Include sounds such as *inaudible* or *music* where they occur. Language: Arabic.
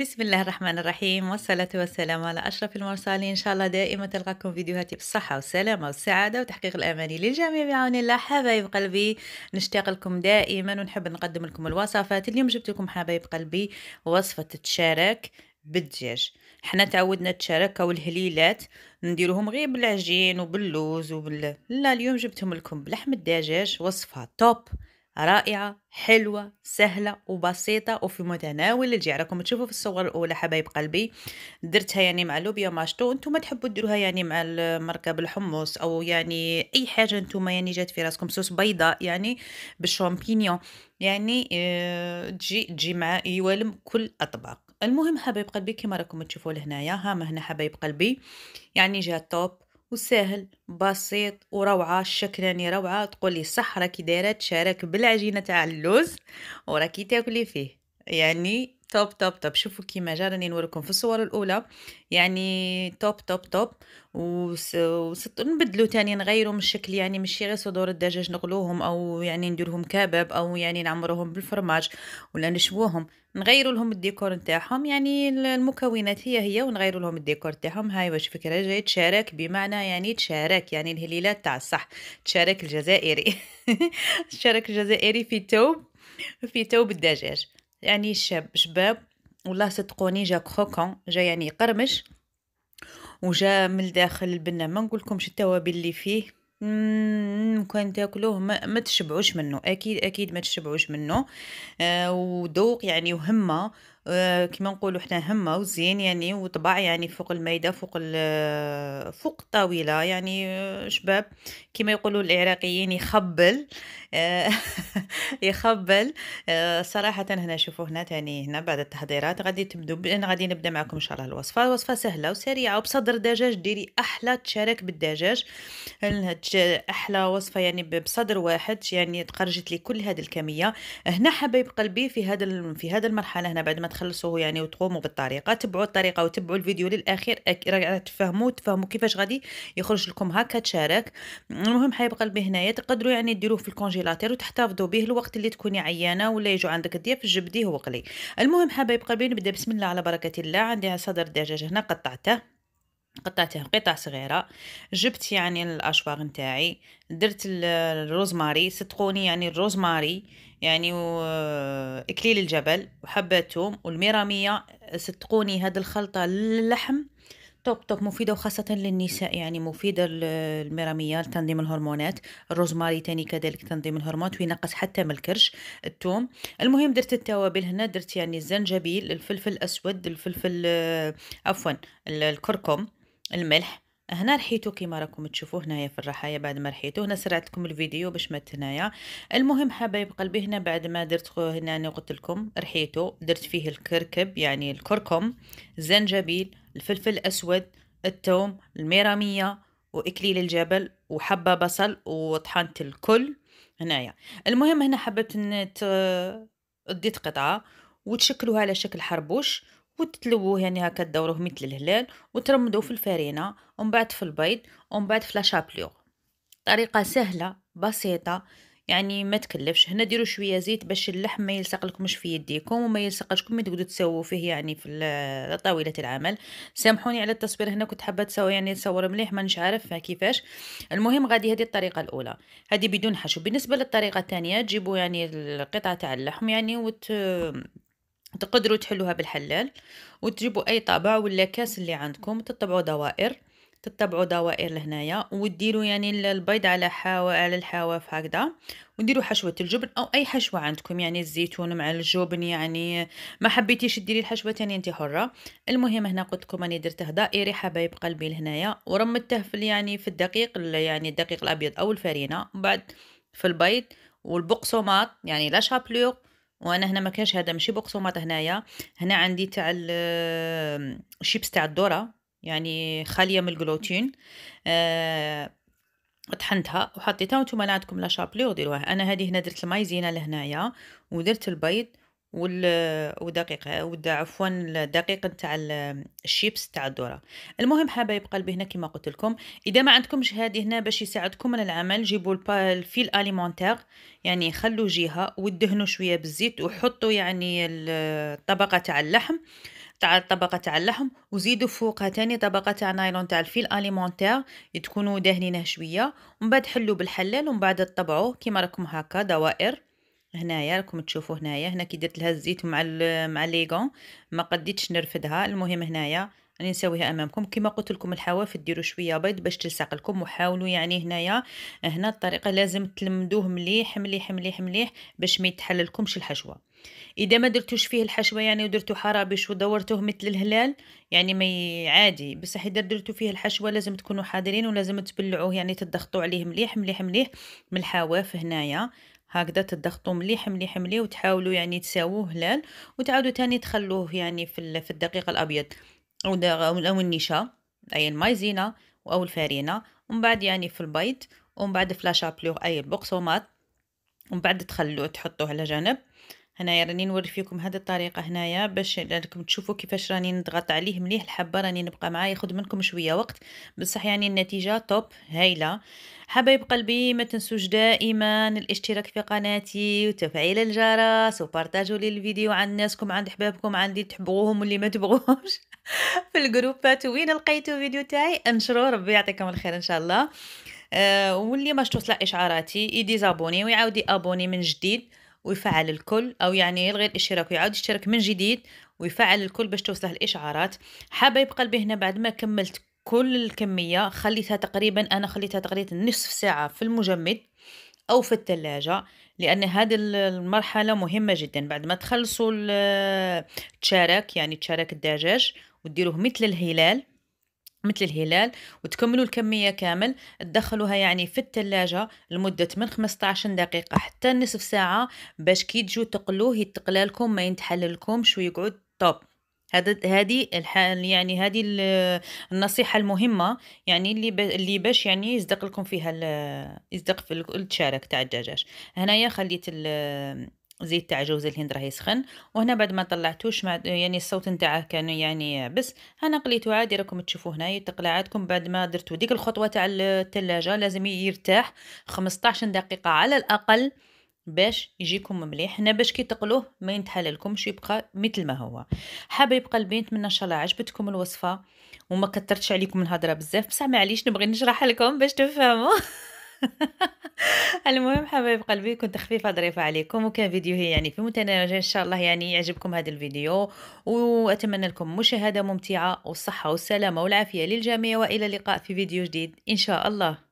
بسم الله الرحمن الرحيم والصلاة والسلام على أشرف المرسلين إن شاء الله دائما تلقاكم فيديوهاتي بالصحة والسلامة والسعادة وتحقيق الأماني للجميع بعون الله حبايب قلبي نشتاق لكم دائما ونحب نقدم لكم الوصفات اليوم جبت لكم حبايب قلبي وصفة تشارك بالدجاج حنا تعودنا التشاركة والهليلات نديروهم غير بالعجين وباللوز وبال لا اليوم جبتهم لكم بلحم الدجاج وصفة توب رائعة حلوة سهلة وبسيطة وفي متناول الجهة راكم تشوفوا في الصور الأولى حبايب قلبي درتها يعني مع لوبيا ماشطو نتوما تحبوا ديروها يعني مع المركب الحمص أو يعني أي حاجة نتوما يعني جات في راسكم صوص بيضاء يعني بالشامبينيون يعني آه، تجي تجي مع يوالم كل أطباق المهم حبايب قلبي كما راكم تشوفوا لهنايا ها هنا حبايب قلبي يعني جات توب وسهل بسيط وروعه الشكل يعني روعه تقولي صح راكي دايره تشارك بالعجينه تاع اللوز وراكي تاكلي فيه يعني توب توب توب شوفوا كيما جرني نوريكم في الصور الاولى يعني توب توب توب وست... نبدلو تاني نغيرو من الشكل يعني ماشي غير صدور الدجاج نغلوهم او يعني نديرهم كباب او يعني نعمروهم بالفرماج ولا نشووهم نغيروا لهم الديكور نتاعهم يعني المكونات هي هي ونغيروا لهم الديكور نتاعهم هاي واش فكره جاي تشارك بمعنى يعني تشارك يعني الهليلات تاع الصح تشارك الجزائري *laughs* تشارك الجزائري في توب في توب الدجاج يعني شاب شباب والله صدقوني جا كروكون جا يعني قرمش وجا من الداخل البنه ما نقولكمش التوابل اللي فيه كان تاكلوه ما, ما تشبعوش منه اكيد اكيد ما تشبعوش منه آه ودوق يعني وهمه كما آه، كيما نقولوا حنا همه وزين يعني وطبع يعني فوق المايده فوق آه، فوق الطاوله يعني آه، شباب كيما يقولوا العراقيين يخبل *laughs* يخبل صراحه هنا شوفوا هنا تاني هنا بعد التحضيرات غادي تبدو ب- انا غادي نبدا معكم ان شاء الله الوصفه الوصفه سهله وسريعه وبصدر دجاج ديري احلى تشارك بالدجاج احلى وصفه يعني بصدر واحد يعني تخرجت لي كل هذه الكميه هنا حبايب قلبي في هذا في هذا المرحله هنا بعد ما تخلصوه يعني وتقوموا بالطريقه تبعوا الطريقه وتبعوا الفيديو للاخير راح تفهموا تفهموا كيفاش غادي يخرج لكم هكا تشارك المهم حيبقى البي هنايا تقدروا يعني ديروه في الكونجيلاتير وتحتفظوا به الوقت اللي تكوني عيانه ولا يجوا عندك الضياف جبديه وقلي المهم حبايب قلبي نبدا بسم الله على بركه الله عندي صدر الدجاج هنا قطعته قطعته قطع صغيره جبت يعني الاشواغ نتاعي درت الروزماري صدقوني يعني الروزماري يعني اكليل الجبل وحبة ثوم والميرامية صدقوني هاد الخلطة للحم توب توب مفيدة وخاصة للنساء يعني مفيدة الميرامية لتنظيم الهرمونات الروزماري تاني كذلك تنظيم الهرمونات وينقص حتى من الكرش الثوم المهم درت التوابل هنا درت يعني الزنجبيل الفلفل الأسود الفلفل عفوا الكركم الملح هنا رحيتو كيما راكم تشوفوا هنايا في الرحايا بعد ما رحيتو هنا سرعت لكم الفيديو باش ما تنايا المهم حبايب قلبي هنا بعد ما درت هنا انا قلت لكم رحيتو درت فيه الكركب يعني الكركم الزنجبيل الفلفل الاسود الثوم الميراميه واكليل الجبل وحبه بصل وطحنت الكل هنايا المهم هنا حبيت تديت قطعه وتشكلوها على شكل حربوش وتتلووه يعني هكا تدوروه مثل الهلال وترمدوه في الفرينة ومن بعد في البيض ومن بعد في لاشابليو طريقة سهلة بسيطة يعني ما تكلفش هنا ديروا شويه زيت باش اللحم ما يلصق لكمش في يديكم وما يلصقش كم تقدروا تسووا فيه يعني في طاوله العمل سامحوني على التصوير هنا كنت حابه تسوي يعني تصور مليح مانيش عارف كيفاش المهم غادي هذه الطريقه الاولى هذه بدون حشو بالنسبه للطريقه الثانيه تجيبوا يعني القطعه تاع اللحم يعني وت تقدروا تحلوها بالحلال وتجيبوا اي طابع ولا كاس اللي عندكم تطبعوا دوائر تتبعوا دوائر لهنايا وديروا يعني البيض على حاو على الحواف هكذا وديروا حشوه الجبن او اي حشوه عندكم يعني الزيتون مع الجبن يعني ما حبيتيش ديري الحشوه ثاني يعني انت حره المهم هنا قلت لكم راني درته دائري حبايب قلبي لهنايا ورمدته في يعني في الدقيق يعني الدقيق الابيض او الفرينه بعد في البيض والبقسماط يعني لا شابلوغ وانا هنا ما كانش هذا ماشي بقسماط هنايا هنا عندي تاع الشيبس آه، تاع الذره يعني خاليه من الجلوتين أه طحنتها وحطيتها وانتم عندكم لا شابلي وديروها انا هذه هنا درت المايزينا لهنايا ودرت البيض وال ودقيق ودا عفوا الدقيق نتاع الشيبس تاع الذره المهم حبايب قلبي هنا كما قلت لكم اذا ما عندكمش هذه هنا باش يساعدكم على العمل جيبوا الفيل اليمونتير يعني خلوا جهه ودهنوا شويه بالزيت وحطوا يعني الطبقه تاع اللحم تاع الطبقه تاع اللحم وزيدوا فوقها تاني طبقه تاع نايلون تاع الفيل اليمونتير تكونوا دهنينه شويه ومن بعد حلوا بالحلال ومن بعد طبعوه كيما راكم هكا دوائر هنايا راكم تشوفوا هنايا هنا كي درت لها الزيت مع مع ليغون ما قديتش نرفدها المهم هنايا راني نساويها امامكم كما قلت لكم الحواف ديروا شويه بيض باش تلصق لكم وحاولوا يعني هنايا هنا الطريقه لازم تلمدوه مليح مليح مليح مليح باش ما يتحل لكمش الحشوه اذا ما درتوش فيه الحشوه يعني ودرتو حرابش ودورتوه مثل الهلال يعني ما عادي بصح اذا درتو فيه الحشوه لازم تكونوا حاضرين ولازم تبلعوه يعني تضغطوا عليه مليح مليح مليح من الحواف هنايا هكذا تضغطوا مليح مليح مليح وتحاولوا يعني تساووه هلال وتعاودوا تاني تخلوه يعني في في الدقيق الابيض او او النشا اي المايزينا او الفارينه ومن بعد يعني في البيض ومن بعد فلاشا بلوغ اي البقسومات ومن بعد تخلوه تحطوه على جنب هنايا راني نوري فيكم هذه الطريقه هنايا باش راكم تشوفوا كيفاش راني نضغط عليه مليح الحبه راني نبقى معاه ياخذ منكم شويه وقت بصح يعني النتيجه توب هايله حبايب قلبي ما تنسوش دائما الاشتراك في قناتي وتفعيل الجرس وبارطاجوا لي الفيديو عن ناسكم عند حبابكم عند اللي تحبوهم واللي ما تبغوهمش *laughs* في الجروبات وين لقيتوا فيديو تاعي انشروه ربي يعطيكم الخير ان شاء الله أه واللي ما توصل اشعاراتي يدي زابوني ويعاودي يابوني من جديد ويفعل الكل أو يعني يلغي الاشتراك ويعاود يشترك من جديد ويفعل الكل باش توصله الإشعارات حابة يبقى البي هنا بعد ما كملت كل الكمية خليتها تقريبا أنا خليتها تقريبا نصف ساعة في المجمد أو في الثلاجة لأن هذه المرحلة مهمة جدا بعد ما تخلصوا تشارك يعني تشارك الدجاج وديروه مثل الهلال مثل الهلال وتكملوا الكمية كامل تدخلوها يعني في الثلاجة لمدة من 15 دقيقة حتى نصف ساعة باش كي تجوا تقلوه يتقلى لكم ما ينتحل لكمش ويقعد طوب هذا هذه الحال يعني هذه النصيحه المهمه يعني اللي اللي باش يعني يصدق لكم فيها يصدق في التشارك تاع الدجاج هنايا خليت زيت تاع جوز الهند راه يسخن وهنا بعد ما طلعتوش مع يعني الصوت نتاعه كان يعني بس انا قليته عادي راكم تشوفوا هنايا تقلى عادكم بعد ما درتو ديك الخطوه تاع الثلاجه لازم يرتاح 15 دقيقه على الاقل باش يجيكم مليح هنا باش كي تقلوه ما ينتحللكمش يبقى مثل ما هو حابه يبقى البنت من ان شاء الله عجبتكم الوصفه وما كثرتش عليكم الهضره بزاف بصح معليش نبغي نشرح لكم باش تفهموا *laughs* *laughs* المهم حبايب قلبي كنت خفيفه ظريفه عليكم وكان فيديو هي يعني في متناول ان شاء الله يعني يعجبكم هذا الفيديو واتمنى لكم مشاهده ممتعه والصحه والسلامه والعافيه للجميع والى اللقاء في فيديو جديد ان شاء الله